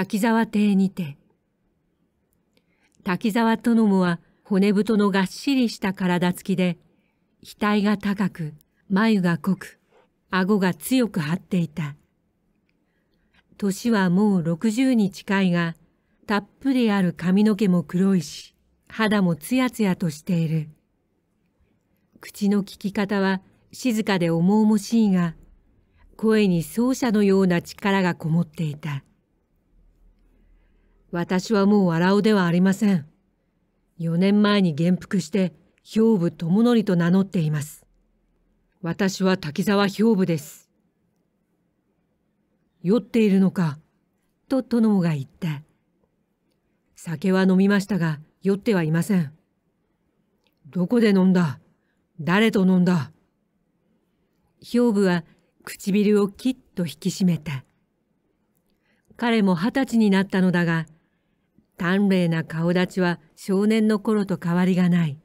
滝沢邸にて滝沢殿もは骨太のがっしりした体つきで額が高く眉が濃く顎が強く張っていた年はもう60に近いがたっぷりある髪の毛も黒いし肌もつやつやとしている口の利き方は静かで重々しいが声に奏者のような力がこもっていた。私はもう笑うではありません。四年前に元服して、兵部智則と名乗っています。私は滝沢兵部です。酔っているのか、と殿が言った。酒は飲みましたが、酔ってはいません。どこで飲んだ誰と飲んだ兵部は唇をきっと引き締めた。彼も二十歳になったのだが、淡麗な顔立ちは少年の頃と変わりがない。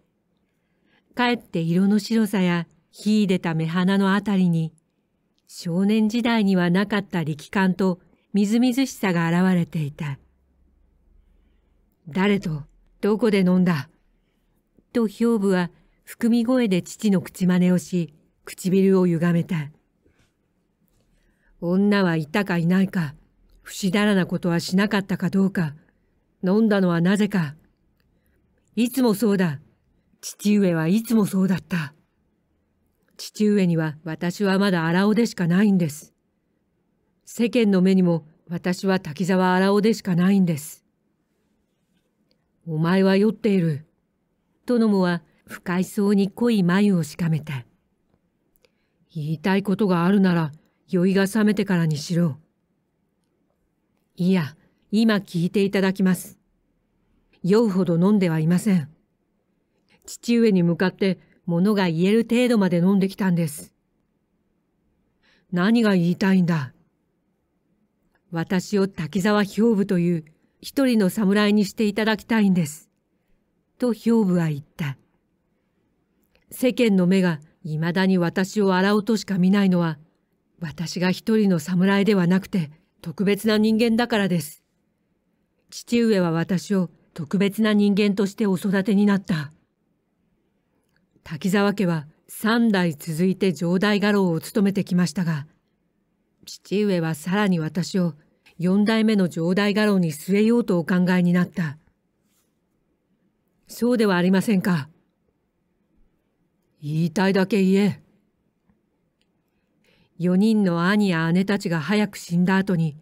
かえって色の白さや火出た目鼻のあたりに、少年時代にはなかった力感とみずみずしさが現れていた。誰と、どこで飲んだと兵部は含み声で父の口真似をし、唇を歪めた。女はいたかいないか、不死だらなことはしなかったかどうか、飲んだのはなぜか。いつもそうだ。父上はいつもそうだった。父上には私はまだ荒尾でしかないんです。世間の目にも私は滝沢荒尾でしかないんです。お前は酔っている。とのもは不快そうに濃い眉をしかめた。言いたいことがあるなら酔いが覚めてからにしろ。いや、今聞いていただきます。酔うほど飲んではいません。父上に向かって物が言える程度まで飲んできたんです。何が言いたいんだ私を滝沢兵部という一人の侍にしていただきたいんです。と兵部は言った。世間の目が未だに私を洗おうとしか見ないのは、私が一人の侍ではなくて特別な人間だからです。父上は私を特別な人間としてお育てになった滝沢家は三代続いて城代画廊を務めてきましたが父上はさらに私を4代目の城代画廊に据えようとお考えになったそうではありませんか言いたいだけ言え4人の兄や姉たちが早く死んだ後に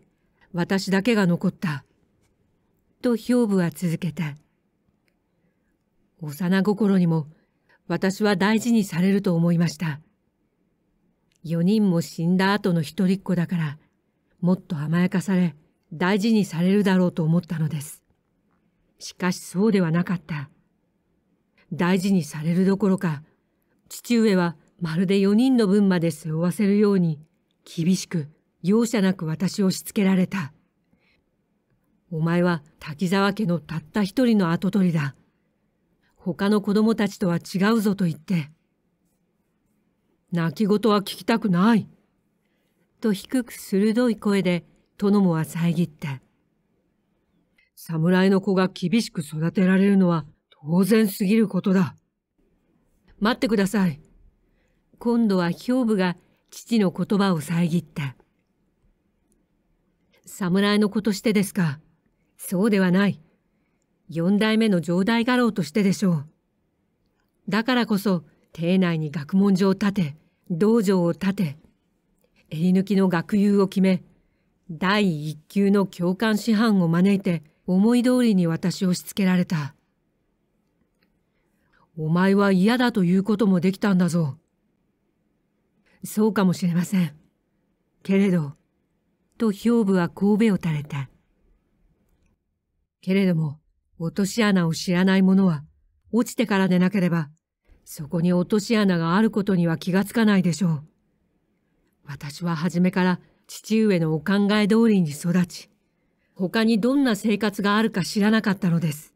私だけが残ったと兵部は続けた。幼心にも私は大事にされると思いました。4人も死んだ後の一人っ子だから、もっと甘やかされ、大事にされるだろうと思ったのです。しかしそうではなかった。大事にされるどころか、父上はまるで4人の分まで背負わせるように、厳しく容赦なく私をしつけられた。お前は滝沢家のたった一人の跡取りだ。他の子供たちとは違うぞと言って。泣き言は聞きたくない。と低く鋭い声で、殿もは遮った。侍の子が厳しく育てられるのは当然すぎることだ。待ってください。今度は兵部が父の言葉を遮った。侍の子としてですか。そうではない。四代目の城代画廊としてでしょう。だからこそ、邸内に学問所を建て、道場を建て、襟抜きの学友を決め、第一級の教官師範を招いて、思い通りに私を押し付けられた。お前は嫌だということもできたんだぞ。そうかもしれません。けれど、と兵部は神戸を垂れた。けれども、落とし穴を知らない者は、落ちてからでなければ、そこに落とし穴があることには気がつかないでしょう。私は初めから父上のお考え通りに育ち、他にどんな生活があるか知らなかったのです。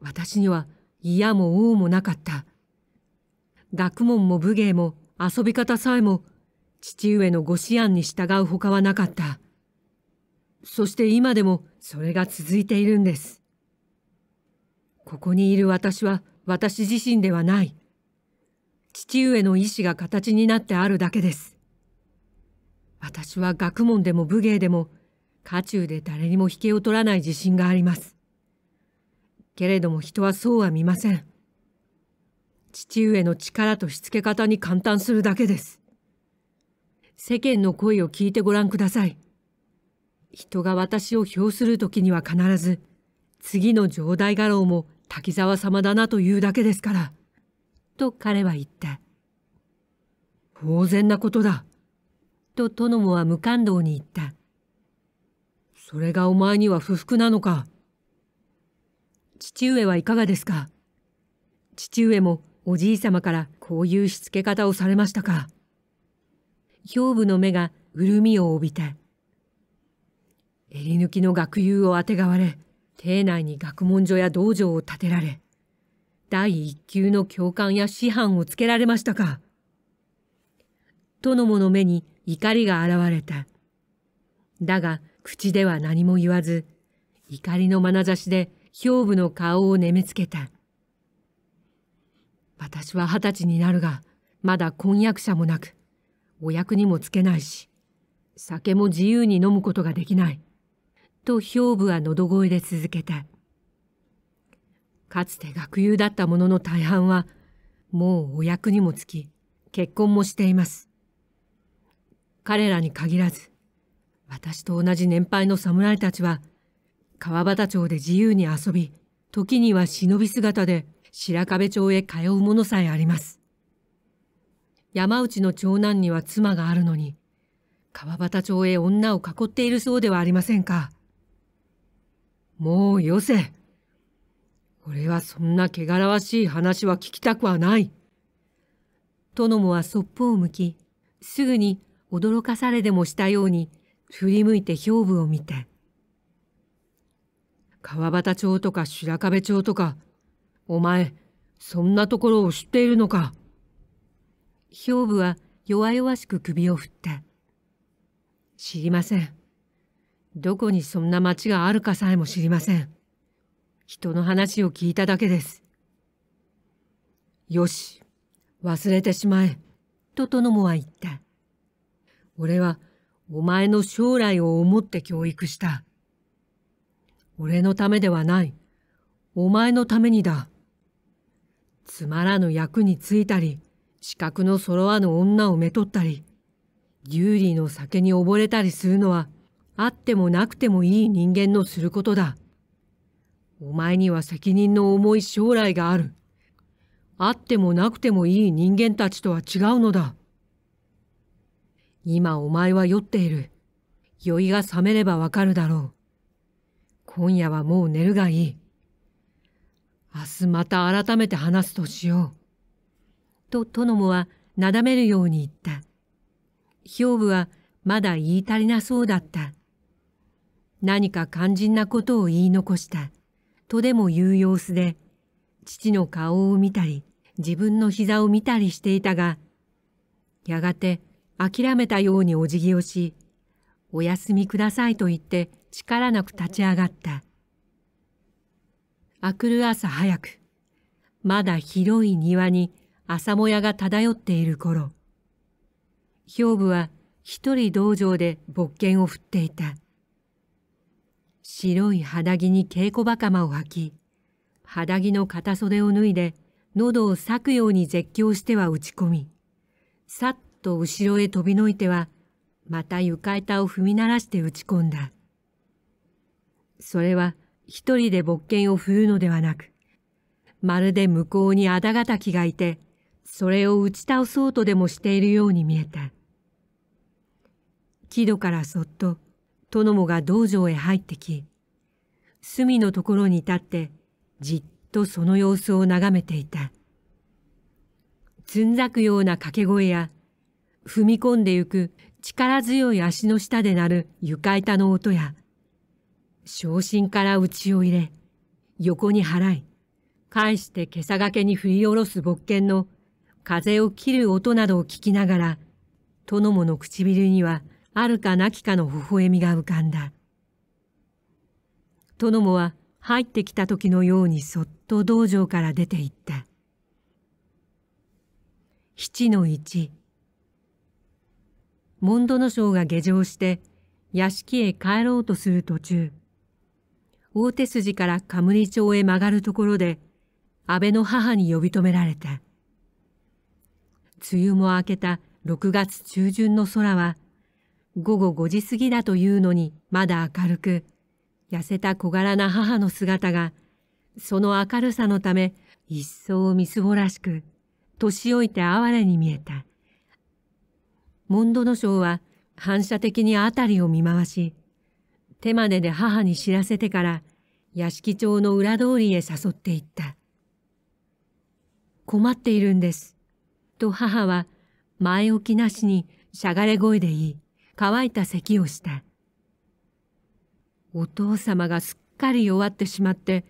私には嫌も王もなかった。学問も武芸も遊び方さえも父上のご思案に従う他はなかった。そして今でもそれが続いているんです。ここにいる私は私自身ではない。父上の意志が形になってあるだけです。私は学問でも武芸でも、家中で誰にも引けを取らない自信があります。けれども人はそうは見ません。父上の力としつけ方に簡単するだけです。世間の声を聞いてご覧ください。人が私を評する時には必ず、次の城代画廊も滝沢様だなというだけですから、と彼は言った。当然なことだ。と殿もは無感動に言った。それがお前には不服なのか。父上はいかがですか父上もおじい様からこういうしつけ方をされましたか。兵部の目が潤みを帯びた。襟抜きの学友をあてがわれ、邸内に学問所や道場を建てられ、第一級の教官や師範をつけられましたか。殿もの目に怒りが現れた。だが、口では何も言わず、怒りの眼差しで兵部の顔をねめつけた。私は二十歳になるが、まだ婚約者もなく、お役にもつけないし、酒も自由に飲むことができない。と兵部は喉声で続けた。かつて学友だった者の大半は、もうお役にもつき、結婚もしています。彼らに限らず、私と同じ年配の侍たちは、川端町で自由に遊び、時には忍び姿で白壁町へ通うものさえあります。山内の長男には妻があるのに、川端町へ女を囲っているそうではありませんか。もうよせ。俺はそんな汚らわしい話は聞きたくはない。殿もはそっぽを向き、すぐに驚かされでもしたように振り向いて兵部を見て。川端町とか白壁町とか、お前、そんなところを知っているのか。兵部は弱々しく首を振って。知りません。どこにそんな町があるかさえも知りません。人の話を聞いただけです。よし、忘れてしまえ、とトノモは言った。俺は、お前の将来を思って教育した。俺のためではない。お前のためにだ。つまらぬ役についたり、資格の揃わぬ女をめとったり、有利の酒に溺れたりするのは、あってもなくてもいい人間のすることだ。お前には責任の重い将来がある。あってもなくてもいい人間たちとは違うのだ。今お前は酔っている。酔いが覚めればわかるだろう。今夜はもう寝るがいい。明日また改めて話すとしよう。と、殿もはなだめるように言った。兵部はまだ言い足りなそうだった。何か肝心なことを言い残した、とでも言う様子で、父の顔を見たり、自分の膝を見たりしていたが、やがて諦めたようにお辞儀をし、お休みくださいと言って力なく立ち上がった。あくる朝早く、まだ広い庭に朝もやが漂っている頃、兵部は一人道場で勃剣を振っていた。白い肌着に稽古ばかまを履き、肌着の片袖を脱いで、喉を裂くように絶叫しては打ち込み、さっと後ろへ飛びのいては、また床板を踏み鳴らして打ち込んだ。それは一人で勃剣を振るのではなく、まるで向こうにあだがたきがいて、それを打ち倒そうとでもしているように見えた。木戸からそっと殿もが道場へ入ってき、隅のところに立ってじっとその様子を眺めていた。つんざくような掛け声や、踏み込んでゆく力強い足の下で鳴る床板の音や、昇進から内を入れ、横に払い、返して袈裟がけに振り下ろす勃剣の風を切る音などを聞きながら、殿もの唇にはあるかなきかの微笑みが浮かんだ。殿もは入ってきた時のようにそっと道場から出て行った。七の一。モンドノ将が下城して屋敷へ帰ろうとする途中、大手筋から冠町へ曲がるところで、安倍の母に呼び止められた。梅雨も明けた6月中旬の空は、午後5時過ぎだというのにまだ明るく、痩せた小柄な母の姿が、その明るさのため一層みすぼらしく、年老いて哀れに見えた。モンドノ賞は反射的に辺りを見回し、手までで母に知らせてから、屋敷町の裏通りへ誘っていった。困っているんです。と母は前置きなしにしゃがれ声で言い、乾いた咳をしたお父様がすっかり弱ってしまって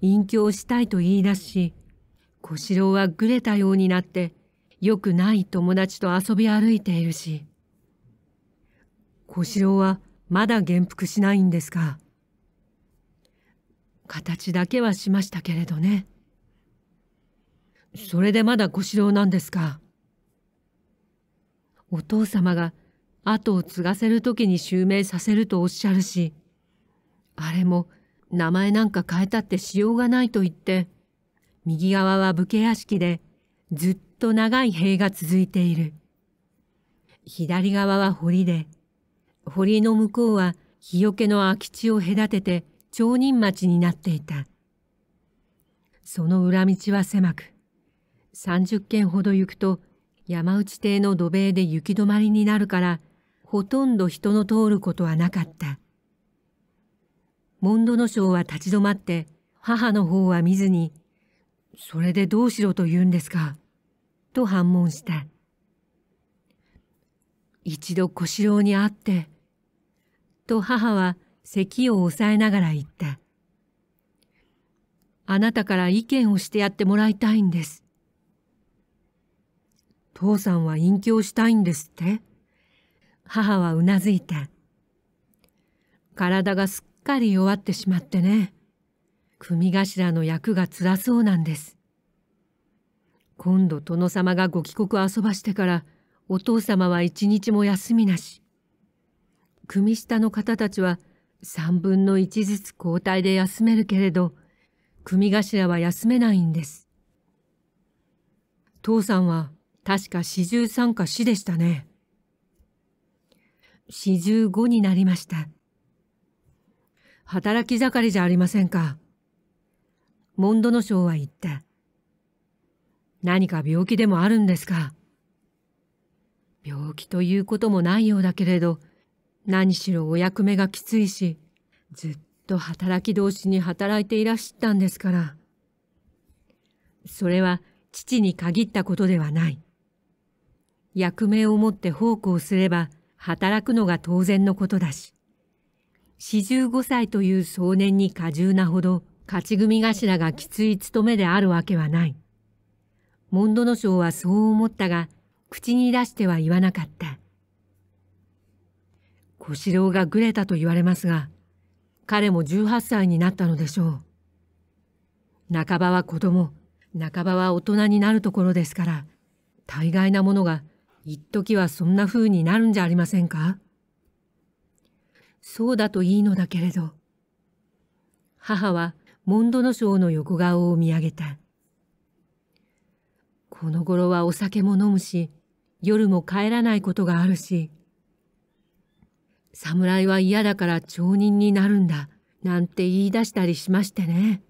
隠居したいと言い出し小四郎はぐれたようになってよくない友達と遊び歩いているし小四郎はまだ元服しないんですか形だけはしましたけれどねそれでまだ小四郎なんですかお父様が後を継がせる時に襲名させるとおっしゃるし、あれも名前なんか変えたってしようがないと言って、右側は武家屋敷でずっと長い塀が続いている。左側は堀で、堀の向こうは日よけの空き地を隔てて町人町になっていた。その裏道は狭く、三十軒ほど行くと山内邸の土塀で行き止まりになるからほとんど人の通ることはなかったモンドノ賞は立ち止まって母の方は見ずに「それでどうしろと言うんですか」と反問した一度小四郎に会ってと母は咳を抑えながら言ったあなたから意見をしてやってもらいたいんです父さんは隠居したいんですって母はうなずいた。体がすっかり弱ってしまってね。組頭の役が辛そうなんです。今度殿様がご帰国遊ばしてから、お父様は一日も休みなし。組下の方たちは三分の一ずつ交代で休めるけれど、組頭は休めないんです。父さんは確か四十三か四でしたね。四十五になりました。働き盛りじゃありませんか。モンドノ賞は言った。何か病気でもあるんですか。病気ということもないようだけれど、何しろお役目がきついし、ずっと働き同士に働いていらっしゃったんですから。それは父に限ったことではない。役目をもって奉公すれば、働くのが当然のことだし四十五歳という少年に過重なほど勝ち組頭がきつい務めであるわけはない。モンドノ賞はそう思ったが口に出しては言わなかった。小四郎がグレたと言われますが彼も十八歳になったのでしょう。半ばは子供半ばは大人になるところですから大概なものが一時はそんな風になるんじゃありませんかそうだといいのだけれど。母はモンドノ賞の横顔を見上げた。この頃はお酒も飲むし、夜も帰らないことがあるし、侍は嫌だから町人になるんだ、なんて言い出したりしましてね。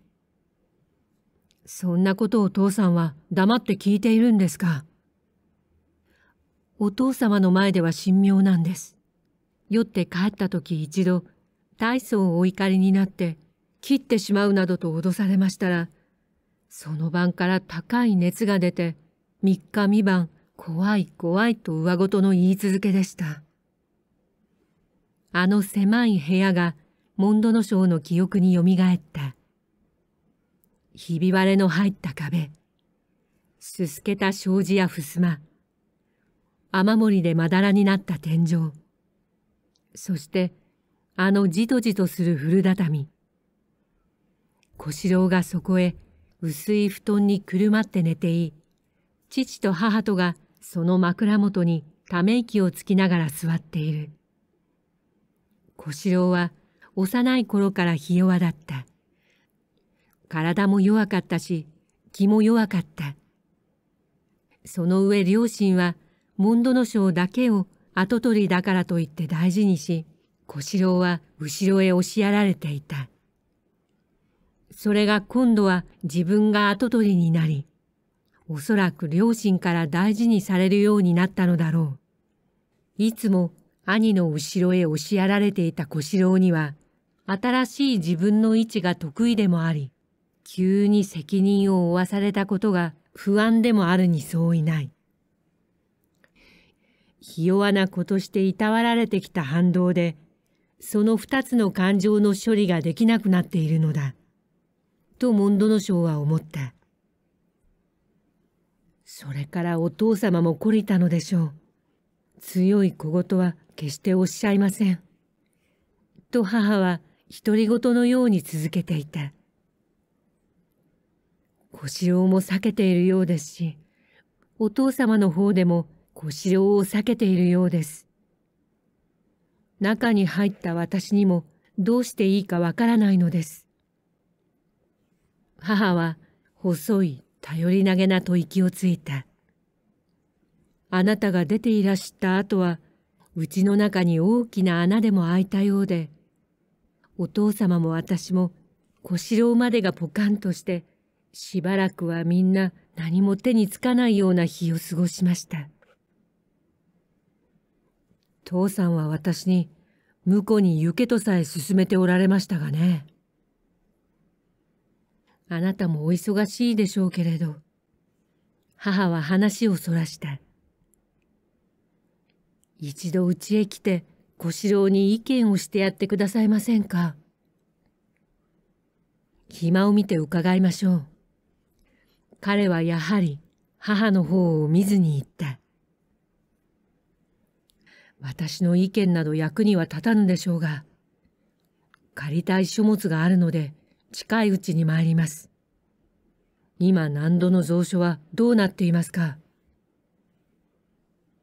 そんなことを父さんは黙って聞いているんですかお父様の前では神妙なんです。酔って帰った時一度、大層お怒りになって、切ってしまうなどと脅されましたら、その晩から高い熱が出て、三日三晩、怖い怖いと上ごとの言い続けでした。あの狭い部屋が、モンドノ賞の記憶によみがえった。ひび割れの入った壁、すすけた障子やふすま、雨漏りでまだらになった天井そしてあのじとじとする古畳小四郎がそこへ薄い布団にくるまって寝てい父と母とがその枕元にため息をつきながら座っている小四郎は幼い頃からひ弱だった体も弱かったし気も弱かったその上両親はモンドノだけを跡取りだからといって大事にし、小四郎は後ろへ押しやられていた。それが今度は自分が跡取りになり、おそらく両親から大事にされるようになったのだろう。いつも兄の後ろへ押しやられていた小四郎には、新しい自分の位置が得意でもあり、急に責任を負わされたことが不安でもあるに相違ない。ひ弱な子としていたわられてきた反動で、その二つの感情の処理ができなくなっているのだ。とモンドノショウは思った。それからお父様も懲りたのでしょう。強い小言は決しておっしゃいません。と母は独り言のように続けていた。小四郎も避けているようですし、お父様の方でも小四郎を避けているようです。中に入った私にもどうしていいかわからないのです。母は細い頼りなげなと息をついた。あなたが出ていらした後は、うちの中に大きな穴でも開いたようで、お父様も私も小四郎までがポカンとして、しばらくはみんな何も手につかないような日を過ごしました。父さんは私に婿に行けとさえ勧めておられましたがね。あなたもお忙しいでしょうけれど、母は話をそらした。一度うちへ来て小四郎に意見をしてやってくださいませんか。暇を見て伺いましょう。彼はやはり母の方を見ずに行った。私の意見など役には立たぬでしょうが、借りたい書物があるので、近いうちに参ります。今何度の蔵書はどうなっていますか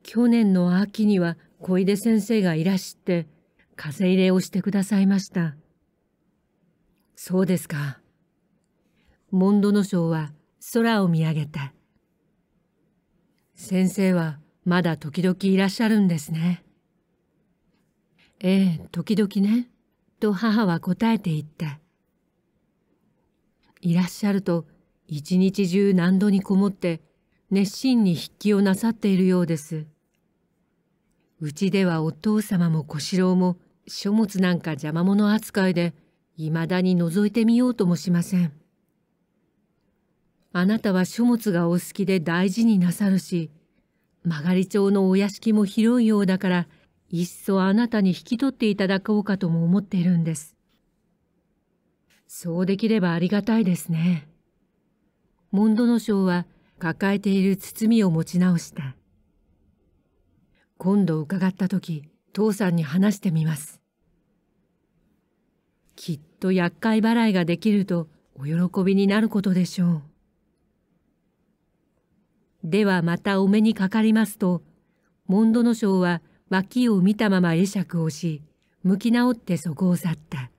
去年の秋には小出先生がいらして、風入れをしてくださいました。そうですか。モンドノ賞は空を見上げた。先生はまだ時々いらっしゃるんですね。ええ、時々ね、と母は答えていった。いらっしゃると、一日中何度にこもって、熱心に筆記をなさっているようです。うちではお父様も小四郎も、書物なんか邪魔者扱いで、いまだに覗いてみようともしません。あなたは書物がお好きで大事になさるし、曲がり町のお屋敷も広いようだから、いっそあなたに引き取っていただこうかとも思っているんです。そうできればありがたいですね。モンドノウは抱えている包みを持ち直した。今度伺った時、父さんに話してみます。きっと厄介払いができるとお喜びになることでしょう。ではまたお目にかかりますと、モンドノウは脇を見たまま会釈をし向き直ってそこを去った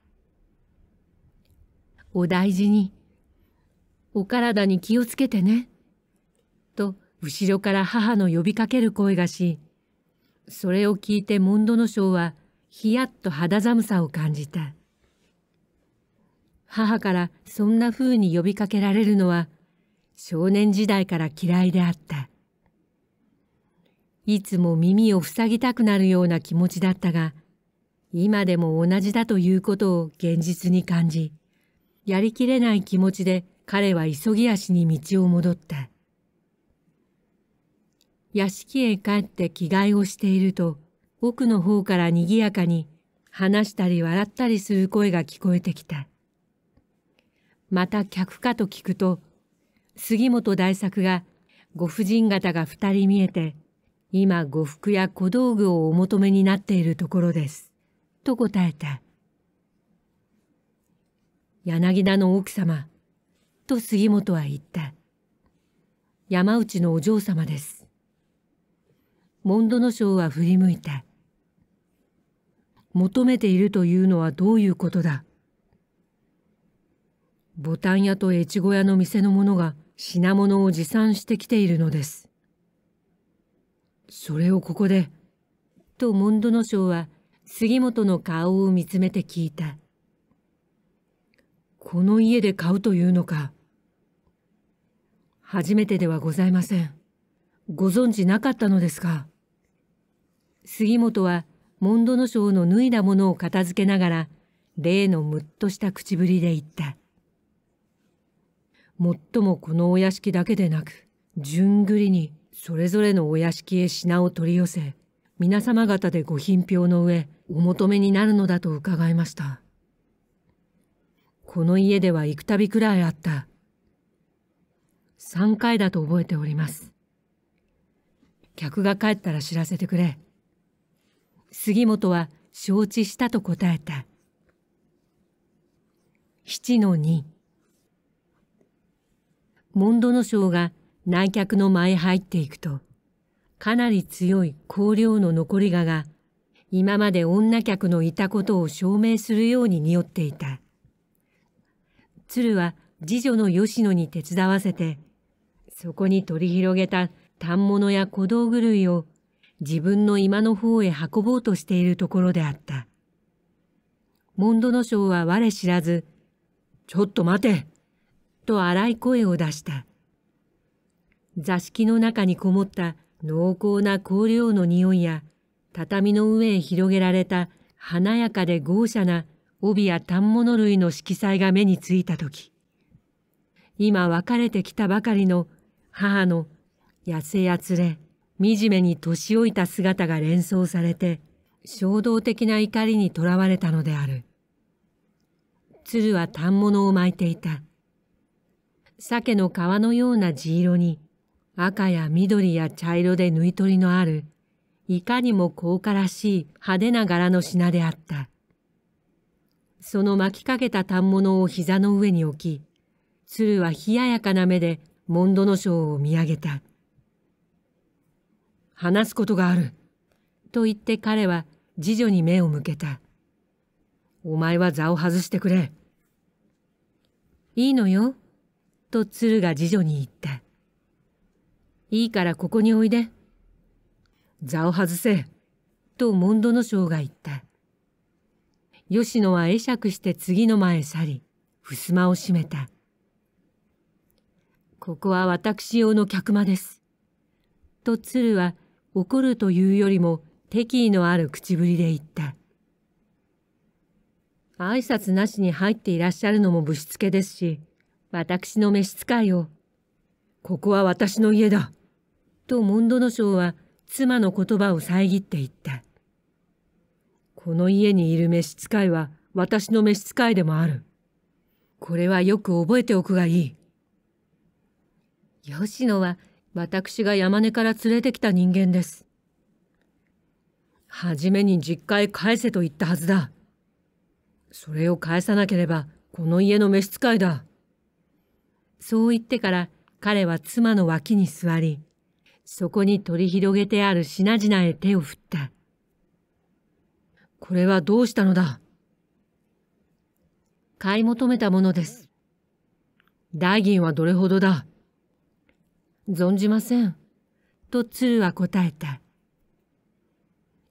「お大事にお体に気をつけてね」と後ろから母の呼びかける声がしそれを聞いてモンドノショウはひやっと肌寒さを感じた母からそんな風に呼びかけられるのは少年時代から嫌いであったいつも耳を塞ぎたくなるような気持ちだったが、今でも同じだということを現実に感じ、やりきれない気持ちで彼は急ぎ足に道を戻った。屋敷へ帰って着替えをしていると、奥の方から賑やかに話したり笑ったりする声が聞こえてきた。また客かと聞くと、杉本大作がご婦人方が二人見えて、今呉服や小道具をお求めになっているところです。と答えた。柳田の奥様、と杉本は言った。山内のお嬢様です。モンドノは振り向いた。求めているというのはどういうことだボタン屋と越後屋の店の者が品物を持参してきているのです。それをここで。とモンドノ賞は杉本の顔を見つめて聞いた。この家で買うというのか。初めてではございません。ご存知なかったのですか。杉本はモンドノ賞の脱いだものを片付けながら、例のむっとした口ぶりで言った。もっともこのお屋敷だけでなく、順繰りにそれぞれのお屋敷へ品を取り寄せ、皆様方でご品評の上、お求めになるのだと伺いました。この家では幾度くらいあった。3回だと覚えております。客が帰ったら知らせてくれ。杉本は承知したと答えた。七の二。モンドノが南脚の前入っていくと、かなり強い香料の残り香が、今まで女客のいたことを証明するように匂っていた。鶴は次女の吉野に手伝わせて、そこに取り広げた反物や小道具類を自分の居間の方へ運ぼうとしているところであった。モンドノウは我知らず、ちょっと待てと荒い声を出した。座敷の中にこもった濃厚な香料の匂いや、畳の上へ広げられた華やかで豪奢な帯や反物類の色彩が目についたとき、今別れてきたばかりの母の痩せやつれ、惨めに年老いた姿が連想されて、衝動的な怒りにとらわれたのである。鶴は反物を巻いていた。鮭の皮のような地色に、赤や緑や茶色で縫い取りのある、いかにも高価らしい派手な柄の品であった。その巻きかけた反物を膝の上に置き、鶴は冷ややかな目でモンドノショウを見上げた。話すことがある。と言って彼は次女に目を向けた。お前は座を外してくれ。いいのよ。と鶴が次女に言った。いいからここにおいで。座を外せ。とモンドノ将が言った。吉野は会釈して次の前へ去り、襖を閉めた。ここは私用の客間です。と鶴は怒るというよりも敵意のある口ぶりで言った。挨拶なしに入っていらっしゃるのもぶしつけですし、私の召使いを。ここは私の家だ。とモンドノ賞は妻の言葉を遮って言った。この家にいる召使いは私の召使いでもある。これはよく覚えておくがいい。吉野は私が山根から連れてきた人間です。はじめに実家へ返せと言ったはずだ。それを返さなければこの家の召使いだ。そう言ってから彼は妻の脇に座り、そこに取り広げてある品々へ手を振った。これはどうしたのだ買い求めたものです。代銀はどれほどだ存じません。と鶴は答えた。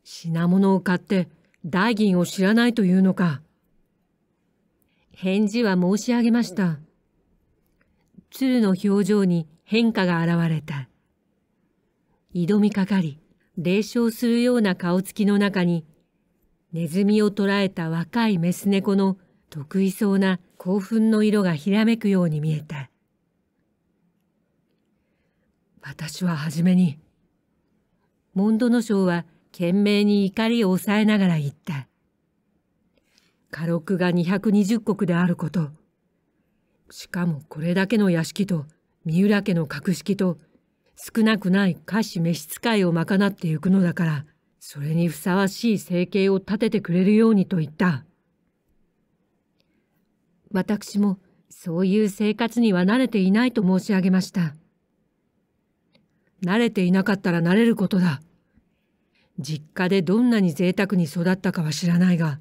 品物を買って代銀を知らないというのか。返事は申し上げました。鶴の表情に変化が現れた。挑みかかり、冷笑するような顔つきの中に、ネズミを捕らえた若いメス猫の得意そうな興奮の色がひらめくように見えた。私は初めに。モンドノウは懸命に怒りを抑えながら言った。家禄が220国であること。しかもこれだけの屋敷と、三浦家の格式と、少なくない菓子召使いを賄ってゆくのだから、それにふさわしい生計を立ててくれるようにと言った。私もそういう生活には慣れていないと申し上げました。慣れていなかったら慣れることだ。実家でどんなに贅沢に育ったかは知らないが、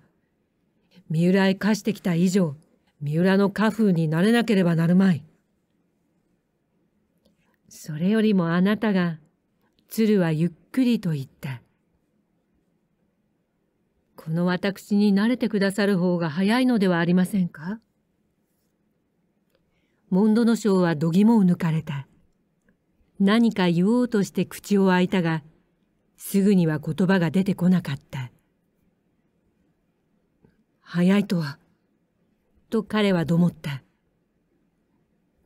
三浦へ貸してきた以上、三浦の家風になれなければなるまい。それよりもあなたが、鶴はゆっくりと言った。この私に慣れてくださる方が早いのではありませんかモンドノ賞は度肝を抜かれた。何か言おうとして口を開いたが、すぐには言葉が出てこなかった。早いとは、と彼はどもった。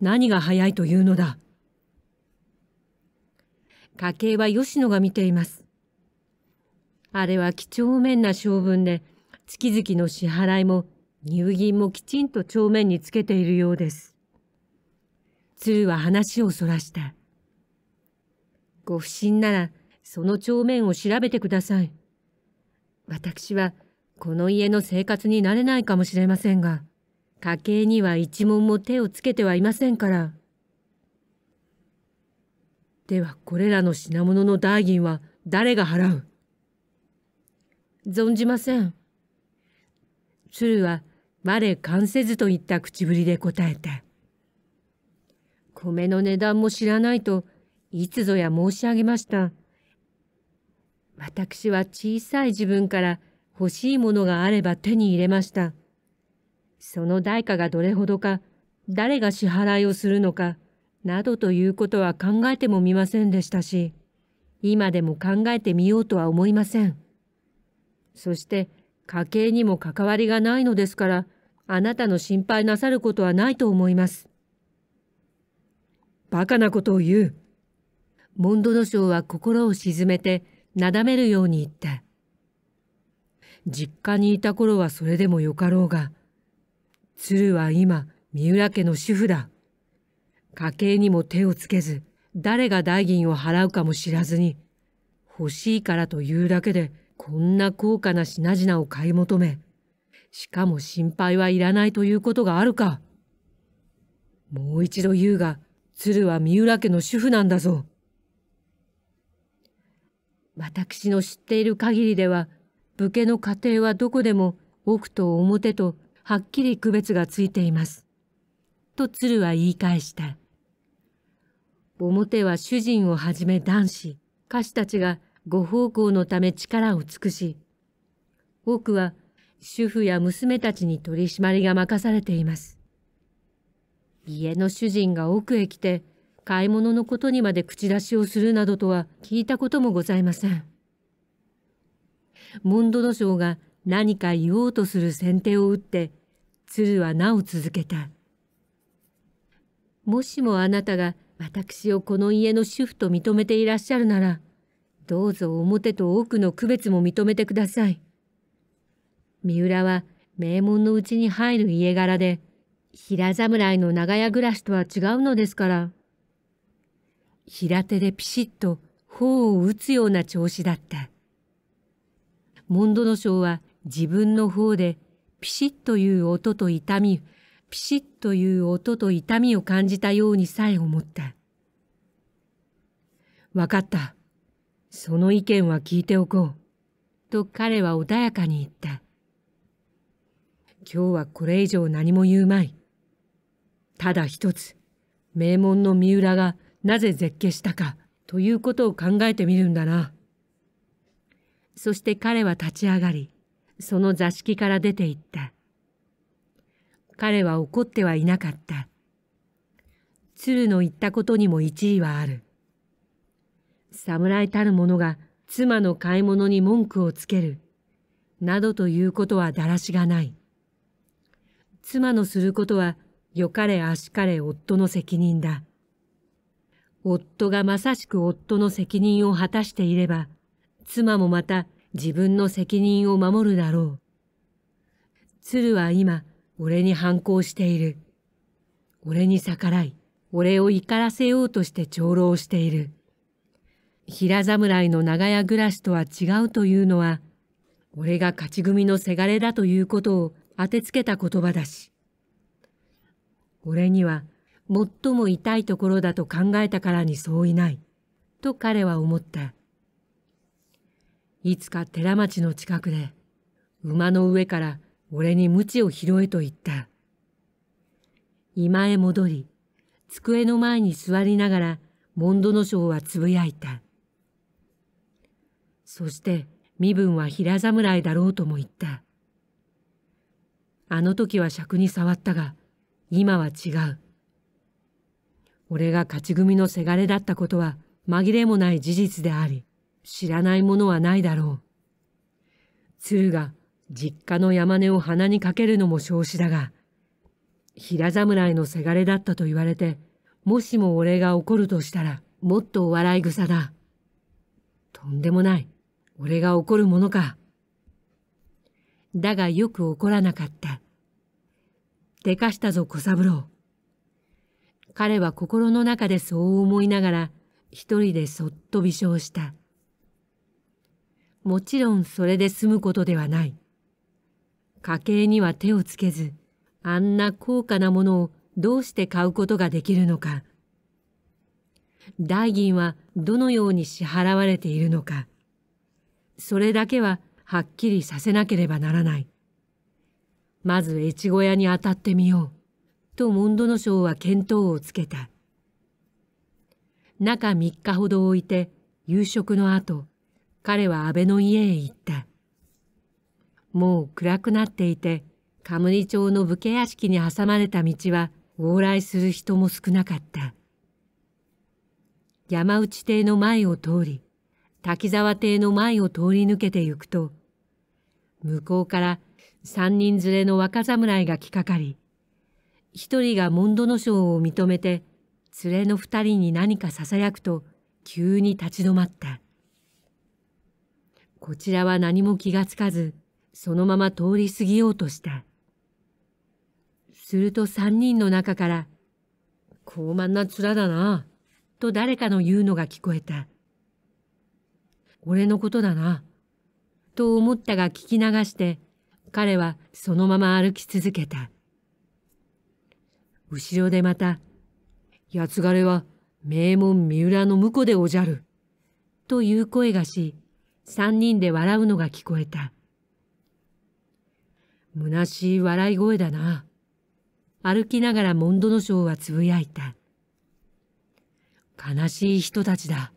何が早いというのだ。家計は吉野が見ています。あれは几帳面な性分で、月々の支払いも入銀もきちんと帳面につけているようです。鶴は話をそらした。ご不審なら、その帳面を調べてください。私は、この家の生活になれないかもしれませんが、家計には一文も手をつけてはいませんから。ではこれらの品物の代金は誰が払う存じません。鶴は我関せずといった口ぶりで答えて。米の値段も知らないといつぞや申し上げました。私は小さい自分から欲しいものがあれば手に入れました。その代価がどれほどか、誰が支払いをするのか、などということは考えてもみませんでしたし、今でも考えてみようとは思いません。そして家計にも関わりがないのですから、あなたの心配なさることはないと思います。バカなことを言う。モンドノ賞は心を沈めて、なだめるように言った。実家にいた頃はそれでもよかろうが、鶴は今、三浦家の主婦だ。家計にも手をつけず、誰が代金を払うかも知らずに、欲しいからというだけで、こんな高価な品々を買い求め、しかも心配はいらないということがあるか。もう一度言うが、鶴は三浦家の主婦なんだぞ。私の知っている限りでは、武家の家庭はどこでも奥と表とはっきり区別がついています。と鶴は言い返した。表は主人をはじめ男子、歌手たちがご奉公のため力を尽くし、多くは主婦や娘たちに取り締まりが任されています。家の主人が奥へ来て、買い物のことにまで口出しをするなどとは聞いたこともございません。モンドの将が何か言おうとする先手を打って、鶴はなお続けた。もしもあなたが私をこの家の主婦と認めていらっしゃるなら、どうぞ表と奥の区別も認めてください。三浦は名門のうちに入る家柄で、平侍の長屋暮らしとは違うのですから。平手でピシッと頬を打つような調子だった。モンドノショウは自分の方でピシッという音と痛み、ピシッという音と痛みを感じたようにさえ思った。わかった。その意見は聞いておこう。と彼は穏やかに言った。今日はこれ以上何も言うまい。ただ一つ、名門の三浦がなぜ絶景したかということを考えてみるんだな。そして彼は立ち上がり、その座敷から出て行った。彼は怒ってはいなかった。鶴の言ったことにも一理はある。侍たる者が妻の買い物に文句をつける、などということはだらしがない。妻のすることは、よかれあしかれ夫の責任だ。夫がまさしく夫の責任を果たしていれば、妻もまた自分の責任を守るだろう。鶴は今、俺に反抗している。俺に逆らい、俺を怒らせようとして長老している。平侍の長屋暮らしとは違うというのは、俺が勝ち組のせがれだということを当てつけた言葉だし。俺には最も痛いところだと考えたからにそういない、と彼は思った。いつか寺町の近くで、馬の上から俺に鞭を拾えと言った。居間へ戻り、机の前に座りながら、モンドノ賞はつぶやいた。そして、身分は平侍だろうとも言った。あの時は尺に触ったが、今は違う。俺が勝ち組のせがれだったことは紛れもない事実であり、知らないものはないだろう。鶴が実家の山根を鼻にかけるのも少子だが、平侍のせがれだったと言われて、もしも俺が怒るとしたら、もっとお笑い草だ。とんでもない。俺が怒るものか。だがよく怒らなかった。でかしたぞ小三郎。彼は心の中でそう思いながら、一人でそっと微笑した。もちろんそれで済むことではない。家計には手をつけず、あんな高価なものをどうして買うことができるのか。代銀はどのように支払われているのか。それだけははっきりさせなければならない。まず越後屋に当たってみよう。とモンドノは見当をつけた。中3日ほど置いて夕食の後、彼は安倍の家へ行った。もう暗くなっていて神リ町の武家屋敷に挟まれた道は往来する人も少なかった山内邸の前を通り滝沢邸の前を通り抜けて行くと向こうから三人連れの若侍が来かかり一人がモンドノを認めて連れの二人に何か囁くと急に立ち止まったこちらは何も気がつかずそのまま通り過ぎようとした。すると三人の中から、高慢な面だな、と誰かの言うのが聞こえた。俺のことだな、と思ったが聞き流して、彼はそのまま歩き続けた。後ろでまた、八つがれは名門三浦の婿でおじゃる、という声がし、三人で笑うのが聞こえた。虚しい笑い声だな。歩きながらモンドノショウはつぶやいた。悲しい人たちだ。